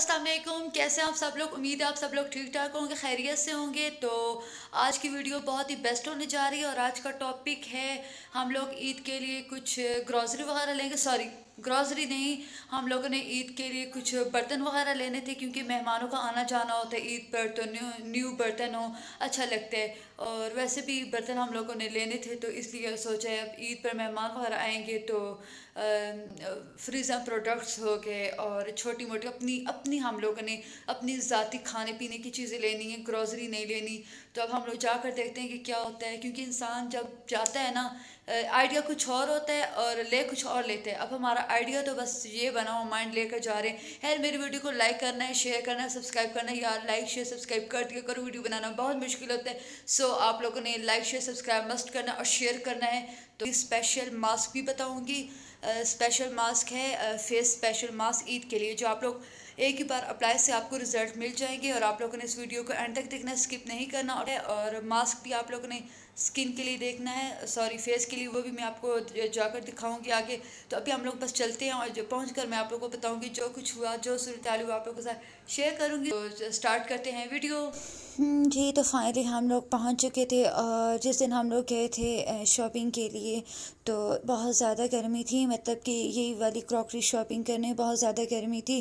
असलम कैसे आप सब लोग उम्मीद है आप सब लोग ठीक ठाक होंगे खैरियत से होंगे तो आज की वीडियो बहुत ही बेस्ट होने जा रही है और आज का टॉपिक है हम लोग ईद के लिए कुछ ग्रॉसरी वगैरह लेंगे सॉरी ग्रॉसरी नहीं हम लोगों ने ईद के लिए कुछ बर्तन वगैरह लेने थे क्योंकि मेहमानों का आना जाना होता है ईद पर तो न्यू न्यू बर्तन हो अच्छा लगता है और वैसे भी बर्तन हम लोगों ने लेने थे तो इसलिए सोचा है अब ईद पर मेहमान वगैरह आएंगे तो फ्रीज़ा प्रोडक्ट्स हो गए और छोटी मोटी अपनी अपनी हम लोगों ने अपनी ज़ाती खाने पीने की चीज़ें लेनी है ग्रॉसरी नहीं लेनी तो अब हम लोग जाकर देखते हैं कि क्या होता है क्योंकि इंसान जब जाता है ना आइडिया कुछ और होता है और ले कुछ और लेते हैं अब हमारा आइडिया तो बस ये बना हुआ माइंड लेकर जा रहे हैं है मेरी वीडियो को लाइक करना है शेयर करना है सब्सक्राइब करना है यार लाइक शेयर सब्सक्राइब कर दिया करो वीडियो बनाना बहुत मुश्किल होता है सो तो आप लोगों ने लाइक शेयर सब्सक्राइब मस्ट करना और शेयर करना है तो स्पेशल मास्क भी बताऊँगी स्पेशल मास्क है फेस स्पेशल मास्क ईद के लिए जो आप लोग एक ही बार अप्लाई से आपको रिजल्ट मिल जाएंगे और आप लोगों ने इस वीडियो को एंड तक देखना स्किप नहीं करना और, और मास्क भी आप लोगों ने स्किन के लिए देखना है सॉरी फेस के लिए वो भी मैं आपको जाकर दिखाऊंगी आगे तो अभी हम लोग बस चलते हैं और जो पहुँच कर मैं आप लोग को बताऊँगी जो कुछ हुआ जो सूरत हुआ आप लोगों के साथ शेयर करूँगी तो स्टार्ट करते हैं वीडियो हम्म, जी तो फाइनली हम लोग पहुंच चुके थे और जिस दिन हम लोग गए थे शॉपिंग के लिए तो बहुत ज़्यादा गर्मी थी मतलब कि यही वाली क्रॉकरी शॉपिंग करने बहुत ज़्यादा गर्मी थी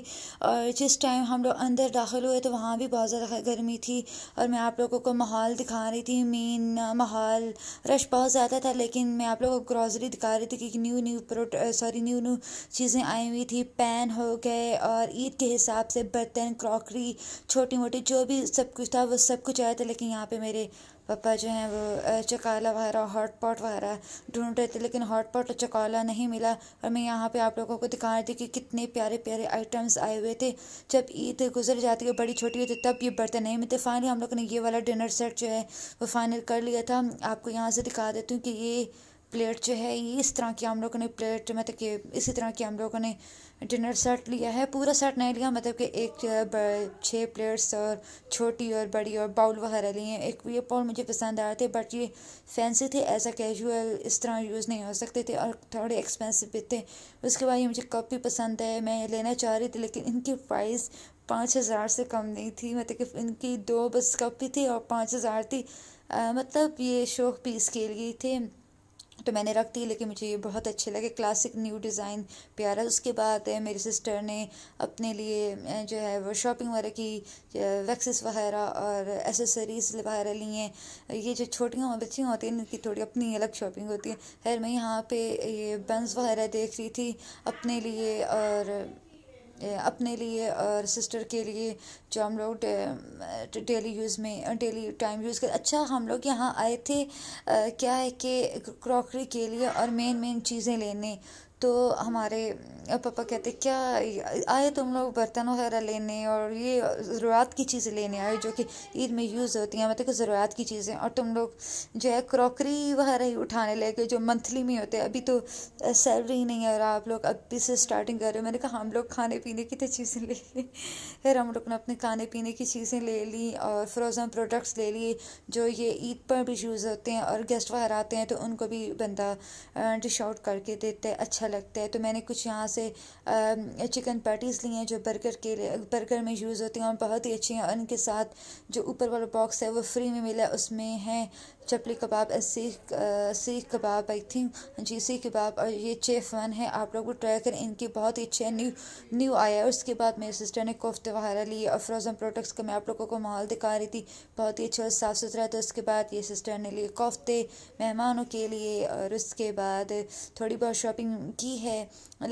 और जिस टाइम हम लोग अंदर दाखिल हुए तो वहाँ भी बहुत ज़्यादा गर्मी थी और मैं आप लोगों को माहौल दिखा रही थी मेन माहौल रश बहुत ज़्यादा था लेकिन मैं आप लोगों को ग्रॉसरी दिखा रही थी कि न्यू न्यू प्रोट सॉरी न्यू न्यू चीज़ें आई हुई थी पैन हो गए और ईद के हिसाब से बर्तन क्रॉकरी छोटी मोटी जो भी सब कुछ था वो सब कुछ आया था लेकिन यहाँ पे मेरे पापा जो हैं वो चकाला वगैरह हॉट पॉट वगैरह ढूंढ रहे थे लेकिन हॉट पॉट और चकाला नहीं मिला और मैं यहाँ पे आप लोगों को दिखा रही थी कि कितने प्यारे प्यारे आइटम्स आए हुए थे जब ईद गुजर जाती है बड़ी छोटी होती तब ये बर्तन नहीं मिलते फाइनली हम लोगों ने ये वाला डिनर सेट जो है वो फाइनल कर लिया था आपको यहाँ से दिखा देती हूँ कि ये प्लेट जो है ये इस तरह की हम लोगों ने प्लेट मतलब कि इसी तरह की हम लोगों ने डिनर सेट लिया है पूरा सेट नहीं लिया मतलब कि एक छः प्लेट्स और छोटी और बड़ी और बाउल वगैरह लिए एक ये बाउल मुझे पसंद आए थे बट ये फैंसी थे ऐसा कैजुअल इस तरह यूज़ नहीं हो सकते थे और थोड़े एक्सपेंसिव भी थे उसके बाद ये मुझे कप भी पसंद है मैं लेना चाह रही थी लेकिन इनकी प्राइस पाँच हज़ार से कम नहीं थी मतलब कि इनकी दो बस कप भी थी और पाँच हज़ार थी आ, मतलब ये शौक पीस के लिए थे तो मैंने रख दी लेकिन मुझे ये बहुत अच्छे लगे क्लासिक न्यू डिज़ाइन प्यारा उसके बाद मेरी सिस्टर ने अपने लिए जो है वो शॉपिंग वगैरह की वैक्सेस वगैरह और एसेसरीज़ वगैरह ली हैं ये जो छोटियाँ बच्चियाँ होती हैं इनकी थोड़ी अपनी अलग शॉपिंग होती है खैर मैं यहाँ पे ये बंस वगैरह देख रही थी अपने लिए और अपने लिए और सिस्टर के लिए जो हम लोग डेली यूज़ में डेली टाइम यूज़ कर अच्छा हम लोग यहाँ आए थे क्या है कि क्रॉकरी के लिए और मेन मेन चीज़ें लेने तो हमारे पापा कहते क्या आए तुम लोग बर्तन वगैरह लेने और ये ज़रूरत की चीज़ें लेने आए जो कि ईद में यूज़ होती हैं मतलब ज़रूरत की चीज़ें और तुम लोग जो है क्रॉकरी वगैरह ही उठाने लगे जो मंथली में होते हैं अभी तो सैलरी नहीं है और आप लोग अभी से स्टार्टिंग कर रहे हो मैंने कहा हम लोग खाने पीने की तो चीज़ें ले ली फिर हम लोग ने अपने खाने पीने की चीज़ें ले ली और फ्रोज़न प्रोडक्ट्स ले लिए जो ये ईद पर भी यूज़ होते हैं और गेस्ट वगैरह आते हैं तो उनको भी बंदा डिश आउट करके देते हैं अच्छा लगता है तो मैंने कुछ यहाँ से चिकन पैटीज़ ली हैं जो बर्गर के लिए बर्गर में यूज़ होती हैं और बहुत ही अच्छी हैं उनके साथ जो ऊपर वाला बॉक्स है वो फ्री में मिला उसमें है चपली कबाब सीख सीख कबाब आई थिंक जी सीख कबाब और ये चेफ वन है आप लोग ट्राई करें इनकी बहुत ही अच्छे न्यू न्यू आया उसके बाद मेरे सिस्टर ने कोफ्ते वगैरह लिए और फ्रोज़न प्रोडक्ट्स का मैं आप लोगों को माहौल दिखा रही थी बहुत ही अच्छा और साफ़ सुथरा था उसके बाद ये सिस्टर ने लिए कोफ्ते मेहमानों के लिए और उसके बाद थोड़ी बहुत शॉपिंग की है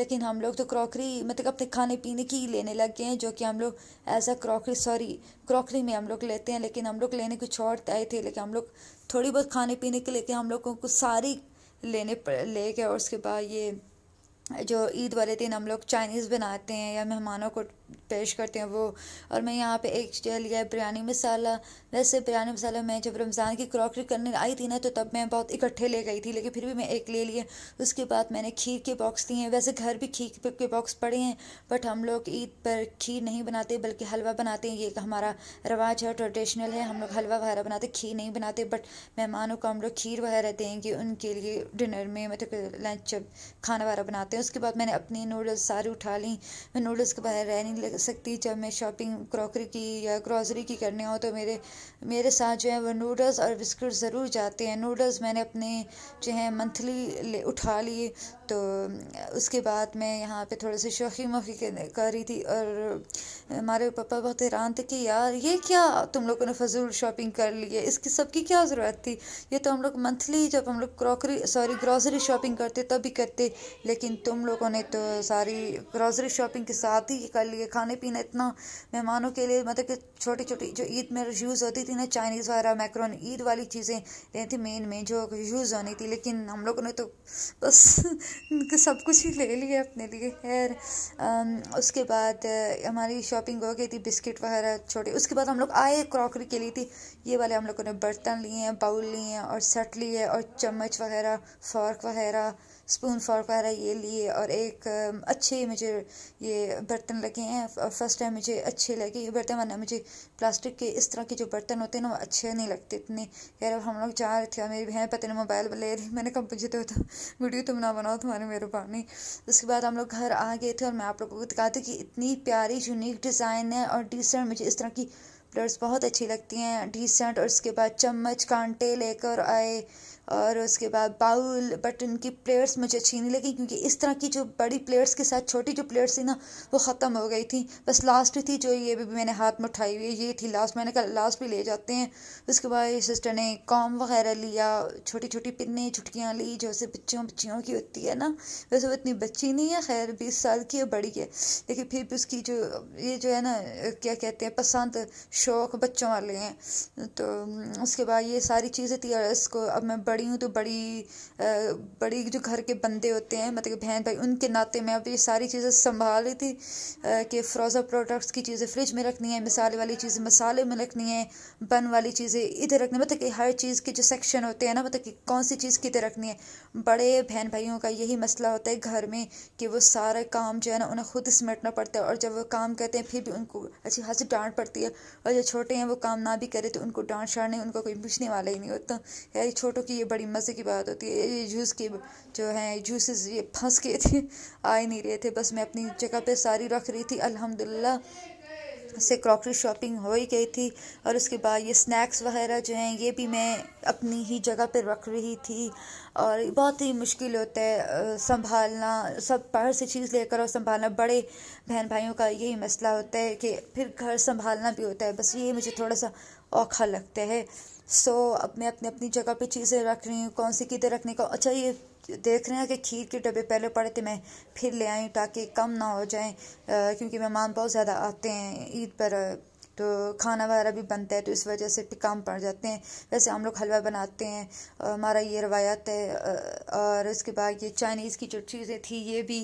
लेकिन हम लोग तो क्रॉकरी मतलब अपने खाने पीने की ही लेने लग गए हैं जो कि हम लोग as a crockery sorry crockery में हम लोग लेते हैं लेकिन हम लोग लेने कुछ और आए थे लेकिन हम लोग थोड़ी बहुत खाने पीने के लेके हम लोगों को सारी लेने ले गए और उसके बाद ये जो ईद वाले दिन हम लोग चाइनीज़ बनाते हैं या मेहमानों को पेश करते हैं वो और मैं यहाँ पे एक लिया है बिरयानी मसाला वैसे बिरयानी मसाला मैं जब रमज़ान की क्रॉकरी करने आई थी ना तो तब मैं बहुत इकट्ठे ले गई थी लेकिन फिर भी मैं एक ले लिए उसके बाद मैंने खीर के बॉक्स लिए हैं वैसे घर भी खीर के बॉक्स पड़े हैं बट हम लोग ईद पर खीर नहीं बनाते बल्कि हलवा बनाते हैं ये हमारा रवाज है ट्रेडिशनल है हम लोग हलवा वगैरह बनाते खीर नहीं बनाते बट मेहमानों को हम लोग खीर वगैरह देंगे कि उनके लिए डिनर में मतलब तो लंच खाना वगैरह बनाते हैं उसके बाद मैंने अपनी नूडल्स सारी उठा ली मैं नूडल्स के बाहर रह नहीं ले सकती जब मैं शॉपिंग क्रॉकरी की या ग्रॉसरी की करने हो तो मेरे मेरे साथ जो है वो नूडल्स और बिस्किट ज़रूर जाते हैं नूडल्स मैंने अपने जो है मंथली उठा लिए तो उसके बाद मैं यहाँ पे थोड़े से शोखी मोखी कर रही थी और हमारे पापा बहुत हैरान थे कि यार ये क्या तुम लोगों ने फजूल शॉपिंग कर ली है इसकी सबकी क्या ज़रूरत थी ये तो हम लोग मंथली जब हम लोग क्रॉकरी सॉरी ग्रॉसरी शॉपिंग करते तब भी करते लेकिन तुम लोगों ने तो सारी ग्रॉसरी शॉपिंग के साथ ही कर लिए खाने पीने इतना मेहमानों के लिए मतलब कि छोटी छोटी जो ईद में यूज़ होती थी ना चाइनीज़ वगैरह मैक्रोन ईद वाली चीज़ें रहती थी मेन में जो यूज़ होनी थी लेकिन हम लोगों ने तो बस तो सब कुछ ही ले लिया अपने लिए खैर उसके बाद हमारी शॉपिंग हो गई थी बिस्किट वगैरह छोटे उसके बाद हम लोग आए क्रॉकरी के लिए थी ये वाले हम लोगों ने बर्तन लिए हैं बाउल लिए हैं और सट लिए और चम्मच वगैरह फॉर्क वगैरह स्पून फॉर्क वगैरह ये लिए और एक अच्छे मुझे ये बर्तन लगे हैं फर्स्ट टाइम मुझे अच्छे लगे ये बर्तन वरना मुझे प्लास्टिक के इस तरह के जो बर्तन होते हैं ना वो अच्छे नहीं लगते इतने यार हम लोग जा रहे थे और मेरी बहन पता नहीं मोबाइल ले रही मैंने कब मुझे तो वीडियो तो तुम ना बनाओ तुम्हारे मेरे पानी उसके बाद हम लोग घर आ गए थे और मैं आप लोगों को दिखाती कि इतनी प्यारी यूनिक डिज़ाइन है और डिसेंट मुझे इस तरह की प्लेट्स बहुत अच्छी लगती हैं डिसेंट और उसके बाद चम्मच कांटे लेकर आए और उसके बाद बाउल बट उनकी प्लेयर्स मुझे अच्छी नहीं लगी क्योंकि इस तरह की जो बड़ी प्लेयर्स के साथ छोटी जो प्लेयर्स थी ना वो ख़त्म हो गई थी बस लास्ट थी जो ये भी मैंने हाथ में उठाई हुई ये थी लास्ट मैंने कहा लास्ट भी ले जाते हैं उसके बाद सिस्टर ने कॉम वगैरह लिया छोटी छोटी पिन्ने छुटकियाँ ली जो से बच्चों बच्चियों की होती है ना वैसे वो इतनी बच्ची नहीं है खैर बीस साल की है बड़ी है लेकिन फिर भी उसकी जो ये जो है ना क्या कहते हैं पसंद शौक बच्चों वाले हैं तो उसके बाद ये सारी चीज़ें थी और इसको अब मैं बड़ी बड़ी हूँ तो बड़ी बड़ी जो घर के बंदे होते हैं मतलब बहन भाई उनके नाते मैं अभी सारी चीज़ें संभाल रही थी कि फ्रोज़ा प्रोडक्ट्स की चीज़ें फ्रिज में रखनी है मसाले वाली चीज़ें मसाले में रखनी है बन वाली चीज़ें इधर रखनी मतलब कि हर चीज़ के जो सेक्शन होते हैं ना मतलब कि कौन सी चीज़ किधर रखनी है बड़े बहन भाइयों का यही मसला होता है घर में कि वो सारा काम जो है ना उन्हें खुद समेटना पड़ता है और जब वो काम करते हैं फिर भी उनको अच्छी खासी डांट पड़ती है और जो छोटे हैं वो काम ना भी करे तो उनको डांट शाट नहीं उनका कोई पूछने वाला ही नहीं होता यार छोटों की ये बड़ी मज़े की बात होती है ये जूस की जो है जूसेस ये फंस गए थे आ ही नहीं रहे थे बस मैं अपनी जगह पे सारी रख रही थी अल्हम्दुलिल्लाह से क्रॉकरी शॉपिंग हो ही गई थी और उसके बाद ये स्नैक्स वगैरह जो हैं ये भी मैं अपनी ही जगह पर रख रही थी और बहुत ही मुश्किल होता है संभालना सब बाहर से चीज़ लेकर और संभालना बड़े बहन भाइयों का यही मसला होता है कि फिर घर संभालना भी होता है बस ये मुझे थोड़ा सा औखा लगता है सो so, अब मैं अपने अपनी जगह पे चीज़ें रख रही हूँ कौन सी किधर रखने का अच्छा ये देख रहे हैं कि खीर के डब्बे पहले पड़े थे मैं फिर ले आई ताकि कम ना हो जाए क्योंकि मेहमान बहुत ज़्यादा आते हैं ईद पर तो खाना वगैरह भी बनता है तो इस वजह से भी काम पड़ जाते हैं वैसे हम लोग हलवा बनाते हैं हमारा ये रवायत है और इसके बाद ये चाइनीज़ की जो चीज़ें थी ये भी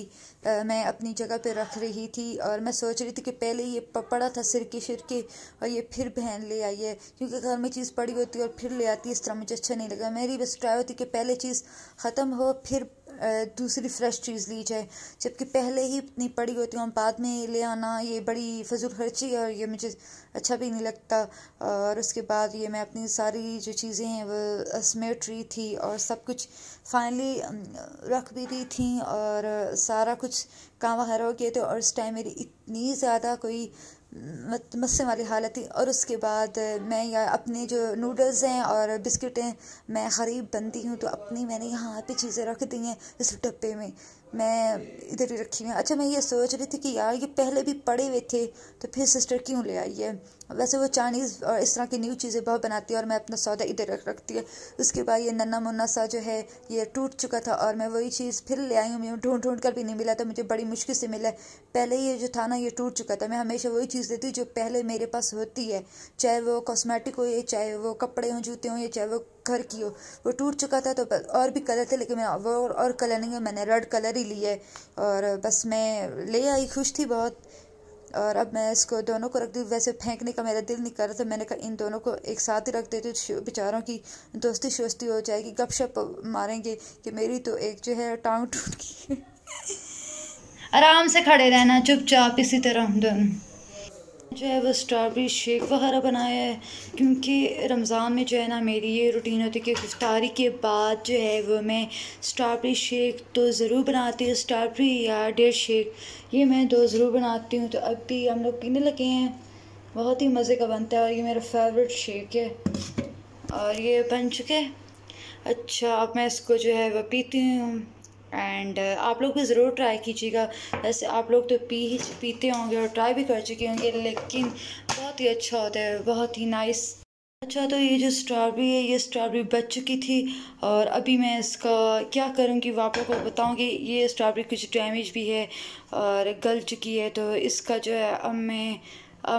मैं अपनी जगह पे रख रही थी और मैं सोच रही थी कि पहले ये पड़ा था सिरके शिरके और ये फिर बहन ले आई है क्योंकि घर में चीज़ पड़ी होती है और फिर ले आती है इस तरह मुझे अच्छा नहीं लगा मेरी बस ट्राई होती कि पहले चीज़ ख़त्म हो फिर दूसरी फ्रेश चीज़ ली जाए जबकि पहले ही इतनी पड़ी होती हूँ बाद में ले आना ये बड़ी फजूल खर्ची है और ये मुझे अच्छा भी नहीं लगता और उसके बाद ये मैं अपनी सारी जो चीज़ें हैं वो स्मेट रही थी और सब कुछ फाइनली रख भी रही थी और सारा कुछ काम वगैरह हो गए थे और उस टाइम मेरी इतनी ज़्यादा कोई मस्से वाली हालत थी और उसके बाद मैं या अपने जो नूडल्स हैं और बिस्किट हैं मैं गरीब बनती हूँ तो अपनी मैंने यहाँ पे चीज़ें रख दी हैं इस डब्बे में मैं इधर ही रखी हुई अच्छा मैं ये सोच रही थी कि यार ये पहले भी पड़े हुए थे तो फिर सिस्टर क्यों ले आई है वैसे वो चाइनीज़ और इस तरह की न्यू चीज़ें बहुत बनाती है और मैं अपना सौदा इधर रख रखती है उसके बाद ये नन्ना मुन्ना सा जो है ये टूट चुका था और मैं वही चीज़ फिर ले आई हूँ मैं ढूंढ ढूंढ कर भी नहीं मिला तो मुझे बड़ी मुश्किल से मिला पहले ये जो था ना ये टूट चुका था मैं हमेशा वही चीज़ देती हूँ जो पहले मेरे पास होती है चाहे वो कॉस्मेटिक हो या चाहे वो कपड़े हों जूते हों या चाहे वो घर की हो वो टूट चुका था तो और भी कलर थे लेकिन मैं वो और कलर नहीं है मैंने रेड कलर ही लिया और बस मैं ले आई खुश थी बहुत और अब मैं इसको दोनों को रख दी वैसे फेंकने का मेरा दिल नहीं कर रहा था मैंने कहा इन दोनों को एक साथ ही रख देते तो बेचारों की दोस्ती शोस्ती हो जाएगी गपशप मारेंगे कि मेरी तो एक जो है टांग टूट गई आराम से खड़े रहना चुपचाप इसी तरह दोनों जो है वो स्ट्रॉबेरी शेक वगैरह बनाया है क्योंकि रमज़ान में जो है ना मेरी ये रूटीन होती है कि इफ्तारी के बाद जो है वो मैं स्ट्रॉबेरी शेक तो ज़रूर बनाती हूँ स्ट्रॉबेरी या डेढ़ शेक ये मैं दो ज़रूर बनाती हूँ तो अब भी हम लोग पीने लगे हैं बहुत ही मज़े का बनता है और ये मेरा फेवरेट शेक है और ये बन चुके अच्छा अब मैं इसको जो है वह पीती हूँ एंड uh, आप लोग भी ज़रूर ट्राई कीजिएगा वैसे आप लोग तो पी ही पीते होंगे और ट्राई भी कर चुके होंगे लेकिन बहुत ही अच्छा होता है बहुत ही नाइस अच्छा तो ये जो स्ट्रॉबेरी है ये स्ट्रॉबेरी बच चुकी थी और अभी मैं इसका क्या करूँगी वो आप को बताऊँगी ये स्ट्रॉबेरी कुछ डैमेज भी है और गल चुकी है तो इसका जो है अब मैं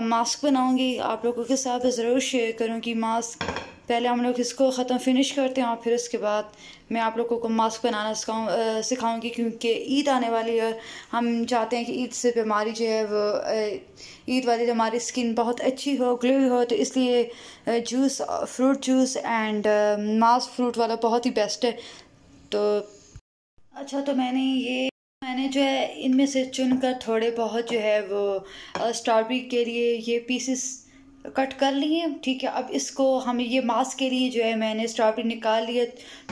मास्क बनाऊँगी आप लोगों के साथ ज़रूर शेयर करूँगी मास्क पहले हम लोग इसको ख़त्म फिनिश करते हैं और फिर उसके बाद मैं आप लोगों को मास्क बनाना सिखाऊँ सिखाऊँगी क्योंकि ईद आने वाली है हम चाहते हैं कि ईद से बीमारी जो है वो ईद वाली हमारी स्किन बहुत अच्छी हो ग्लोई हो तो इसलिए juice fruit juice and mask fruit वाला बहुत ही बेस्ट है तो अच्छा तो मैंने ये मैंने जो है इनमें से चुनकर थोड़े बहुत जो है वो स्ट्रॉबेरी के लिए ये पीसेस कट कर लिए ठीक है अब इसको हम ये मास्क के लिए जो है मैंने स्ट्रॉबेरी निकाल लिए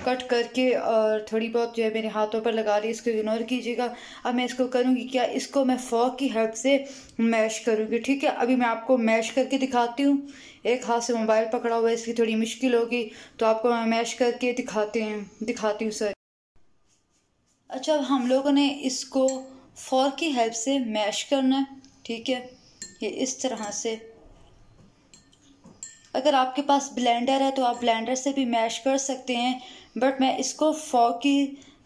कट करके और थोड़ी बहुत जो है मेरे हाथों पर लगा ली इसको इग्नोर कीजिएगा अब मैं इसको करूँगी क्या इसको मैं फॉक की हेल्प से मैश करूँगी ठीक है अभी मैं आपको मैश करके दिखाती हूँ एक हाथ से मोबाइल पकड़ा हुआ है इसकी थोड़ी मुश्किल होगी तो आपको मैं मैश करके दिखाते हैं दिखाती हूँ सर अच्छा हम लोगों ने इसको फॉर की हेल्प से मैश करना है ठीक है ये इस तरह से अगर आपके पास ब्लेंडर है तो आप ब्लेंडर से भी मैश कर सकते हैं बट मैं इसको फॉक की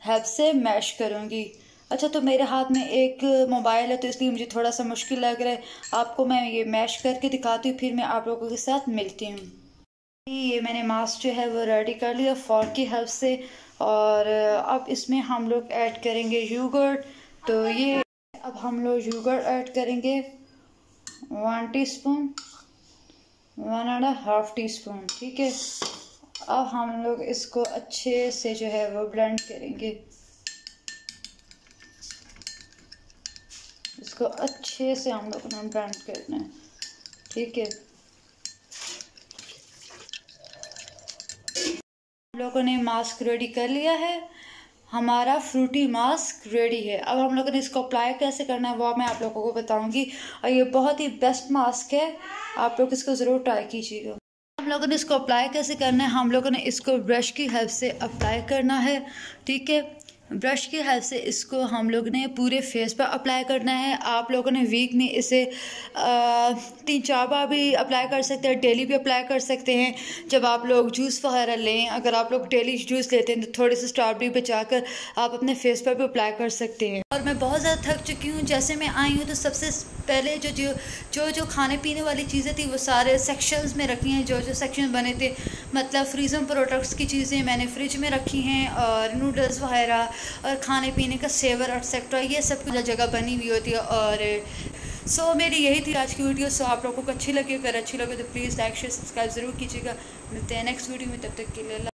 हेल्प से मैश करूँगी अच्छा तो मेरे हाथ में एक मोबाइल है तो इसलिए मुझे थोड़ा सा मुश्किल लग रहा है आपको मैं ये मैश करके दिखाती हूँ फिर मैं आप लोगों के साथ मिलती हूँ ये मैंने मास्क जो है वो रेडी कर लिया फॉक की हेल्प से और अब इसमें हम लोग ऐड करेंगे यूगर्ट तो ये अब हम लोग यूगर्ट ऐड करेंगे one teaspoon one and half teaspoon ठीक है अब हम लोग इसको अच्छे से जो है वो ब्लेंड करेंगे इसको अच्छे से हम लोग ने ब्लेंड करना है ठीक है लोगों ने मास्क रेडी कर लिया है हमारा फ्रूटी मास्क रेडी है अब हम लोगों ने इसको अप्लाई कैसे करना है वो मैं आप लोगों को बताऊंगी और ये बहुत ही बेस्ट मास्क है आप लोग इसको ज़रूर ट्राई कीजिएगा हम लोगों ने इसको अप्लाई कैसे करना है हम लोगों ने इसको ब्रश की हेल्प से अप्लाई करना है ठीक है ब्रश की हेल्प से इसको हम लोग ने पूरे फेस पर अप्लाई करना है आप लोगों ने वीक में इसे तीन चार बार भी अप्लाई कर सकते हैं डेली भी अप्लाई कर सकते हैं जब आप लोग जूस वगैरह लें अगर आप लोग डेली जूस लेते हैं तो थोड़े से स्ट्रॉबेरी बचा कर आप अपने फेस पर भी अप्लाई कर सकते हैं मैं बहुत ज़्यादा थक चुकी हूँ जैसे मैं आई हूँ तो सबसे पहले जो जो जो जो खाने पीने वाली चीज़ें थी वो सारे सेक्शंस में रखी हैं जो जो सेक्शन बने थे मतलब फ्रीज़म प्रोडक्ट्स की चीज़ें मैंने फ्रिज में रखी हैं और नूडल्स वगैरह और खाने पीने का सेवर एक्सेट्रा ये सब कुछ जगह बनी हुई होती है और सो so, मेरी यही थी आज की वीडियो सो so, आप लोगों को अच्छी लगी अगर अच्छी लगे तो प्लीज़ लाइक शेयर सब्सक्राइब ज़रूर कीजिएगा मिलते हैं नेक्स्ट वीडियो में तब तक के लिए